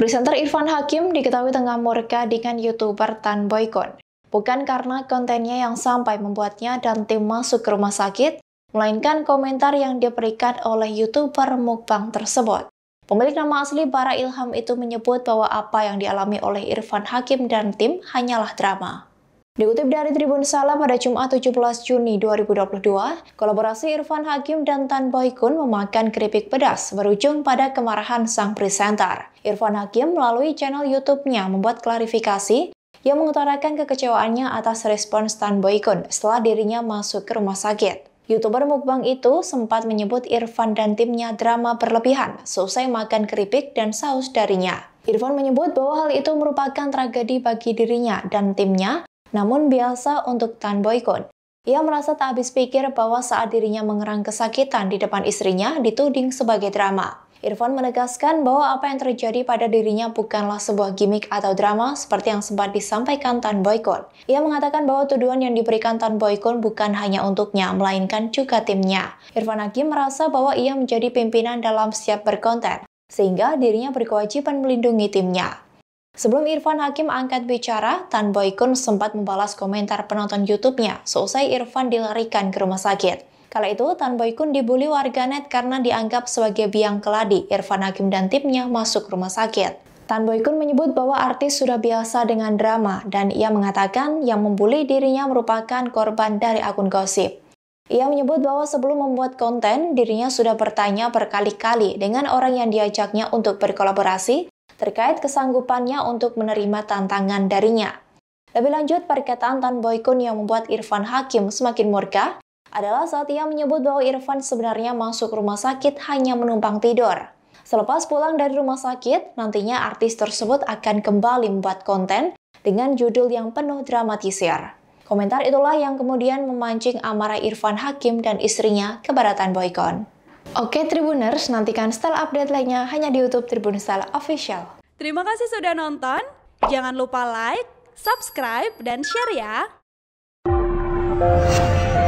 Presenter Irfan Hakim diketahui tengah murka dengan YouTuber Tan Boykon. Bukan karena kontennya yang sampai membuatnya dan tim masuk ke rumah sakit, melainkan komentar yang diberikan oleh YouTuber mukbang tersebut. Pemilik nama asli Bara Ilham itu menyebut bahwa apa yang dialami oleh Irfan Hakim dan tim hanyalah drama. Dikutip dari Tribun Salam pada Jumat 17 Juni 2022, kolaborasi Irfan Hakim dan Tan Boykun memakan keripik pedas berujung pada kemarahan sang presenter. Irfan Hakim melalui channel YouTube-nya membuat klarifikasi yang mengutarakan kekecewaannya atas respons Tan Boykun setelah dirinya masuk ke rumah sakit. Youtuber mukbang itu sempat menyebut Irfan dan timnya drama berlebihan selesai makan keripik dan saus darinya. Irfan menyebut bahwa hal itu merupakan tragedi bagi dirinya dan timnya namun biasa untuk Tan Boykun. Ia merasa tak habis pikir bahwa saat dirinya mengerang kesakitan di depan istrinya dituding sebagai drama. Irfan menegaskan bahwa apa yang terjadi pada dirinya bukanlah sebuah gimmick atau drama seperti yang sempat disampaikan Tan Boykun. Ia mengatakan bahwa tuduhan yang diberikan Tan Boykun bukan hanya untuknya, melainkan juga timnya. Irfan Hakim merasa bahwa ia menjadi pimpinan dalam setiap berkonten, sehingga dirinya berkewajiban melindungi timnya. Sebelum Irfan Hakim angkat bicara, Tan Boykun sempat membalas komentar penonton YouTube-nya seusai Irfan dilarikan ke rumah sakit. Kala itu, Tan Boykun dibully warganet karena dianggap sebagai biang keladi Irfan Hakim dan timnya masuk rumah sakit. Tan Boykun menyebut bahwa artis sudah biasa dengan drama dan ia mengatakan yang membuli dirinya merupakan korban dari akun gosip. Ia menyebut bahwa sebelum membuat konten, dirinya sudah bertanya berkali-kali dengan orang yang diajaknya untuk berkolaborasi terkait kesanggupannya untuk menerima tantangan darinya. Lebih lanjut, perkataan Tan Kun yang membuat Irfan Hakim semakin murka adalah saat ia menyebut bahwa Irfan sebenarnya masuk rumah sakit hanya menumpang tidur. Selepas pulang dari rumah sakit, nantinya artis tersebut akan kembali membuat konten dengan judul yang penuh dramatisir. Komentar itulah yang kemudian memancing amarah Irfan Hakim dan istrinya ke baratan Boykon. Oke Tribuners, nantikan style update lainnya hanya di YouTube Tribun Style Official. Terima kasih sudah nonton. Jangan lupa like, subscribe, dan share ya.